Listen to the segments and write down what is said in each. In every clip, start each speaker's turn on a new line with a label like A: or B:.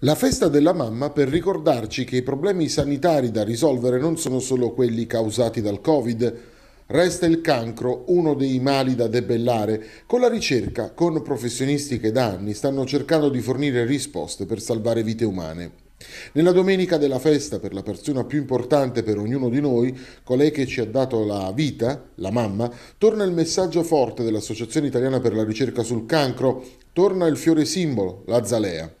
A: La festa della mamma per ricordarci che i problemi sanitari da risolvere non sono solo quelli causati dal Covid. Resta il cancro uno dei mali da debellare, con la ricerca, con professionisti che da anni stanno cercando di fornire risposte per salvare vite umane. Nella domenica della festa per la persona più importante per ognuno di noi, colei che ci ha dato la vita, la mamma, torna il messaggio forte dell'Associazione Italiana per la Ricerca sul Cancro, torna il fiore simbolo, la zalea.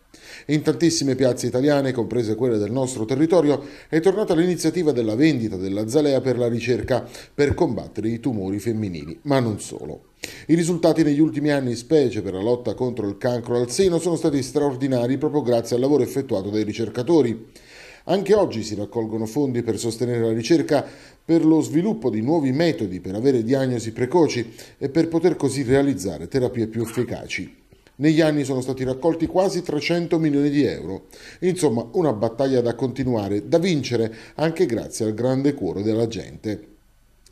A: In tantissime piazze italiane, comprese quelle del nostro territorio, è tornata l'iniziativa della vendita dell'azalea per la ricerca, per combattere i tumori femminili, ma non solo. I risultati negli ultimi anni, specie per la lotta contro il cancro al seno, sono stati straordinari proprio grazie al lavoro effettuato dai ricercatori. Anche oggi si raccolgono fondi per sostenere la ricerca per lo sviluppo di nuovi metodi per avere diagnosi precoci e per poter così realizzare terapie più efficaci. Negli anni sono stati raccolti quasi 300 milioni di euro. Insomma, una battaglia da continuare, da vincere, anche grazie al grande cuore della gente.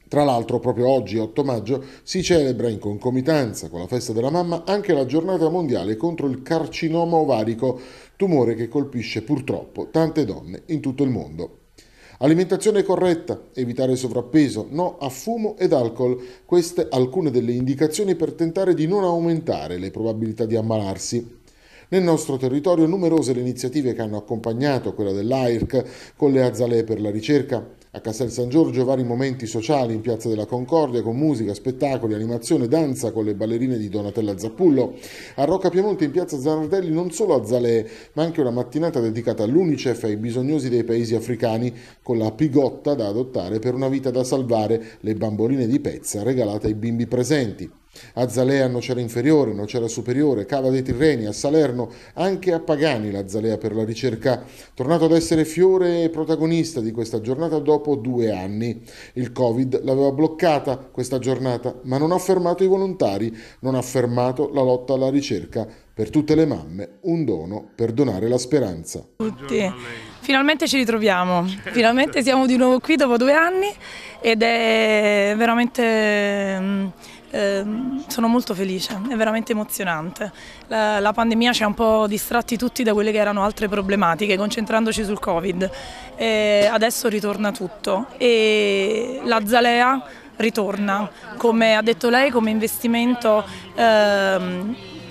A: Tra l'altro, proprio oggi, 8 maggio, si celebra in concomitanza con la festa della mamma anche la giornata mondiale contro il carcinoma ovarico, tumore che colpisce purtroppo tante donne in tutto il mondo. Alimentazione corretta, evitare il sovrappeso, no a fumo ed alcol, queste alcune delle indicazioni per tentare di non aumentare le probabilità di ammalarsi. Nel nostro territorio numerose le iniziative che hanno accompagnato quella dell'AIRC con le azalee per la ricerca, a Castel San Giorgio vari momenti sociali in Piazza della Concordia con musica, spettacoli, animazione, danza con le ballerine di Donatella Zappullo. A Rocca Piemonte in Piazza Zanardelli non solo a Zalè, ma anche una mattinata dedicata all'UNICEF e ai bisognosi dei paesi africani con la pigotta da adottare per una vita da salvare, le bamboline di pezza regalate ai bimbi presenti. A Zalea Nocera Inferiore, Nocera Superiore, Cava dei Tirreni, a Salerno, anche a Pagani la Zalea per la ricerca, tornato ad essere fiore e protagonista di questa giornata dopo due anni. Il Covid l'aveva bloccata questa giornata, ma non ha fermato i volontari, non ha fermato la lotta alla ricerca. Per tutte le mamme un dono per donare la speranza.
B: Tutti. Finalmente ci ritroviamo, finalmente siamo di nuovo qui dopo due anni ed è veramente mm, Ehm, sono molto felice, è veramente emozionante. La, la, pandemia ci ha un po' distratti tutti da quelle che erano altre problematiche, concentrandoci sul Covid. E adesso ritorna tutto e la Zalea ritorna, come ha detto lei, come investimento, eh,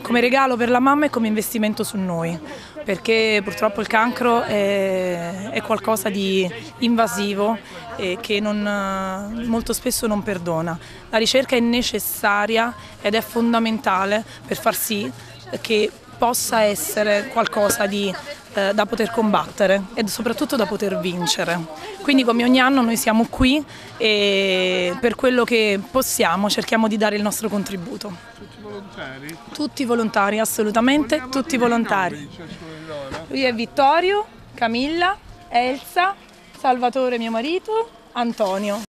B: come regalo per la mamma e come investimento su noi perché purtroppo il cancro è, è qualcosa di invasivo e che non, eh, molto spesso non perdona. La ricerca è necessaria ed è fondamentale per far sì che possa essere qualcosa di, eh, da poter combattere e soprattutto da poter vincere. Quindi come ogni anno noi siamo qui e per quello che possiamo cerchiamo di dare il nostro contributo volontari? Tutti volontari, assolutamente, Vogliamo tutti volontari. Cioè, Lui è Vittorio, Camilla, Elsa, Salvatore mio marito, Antonio.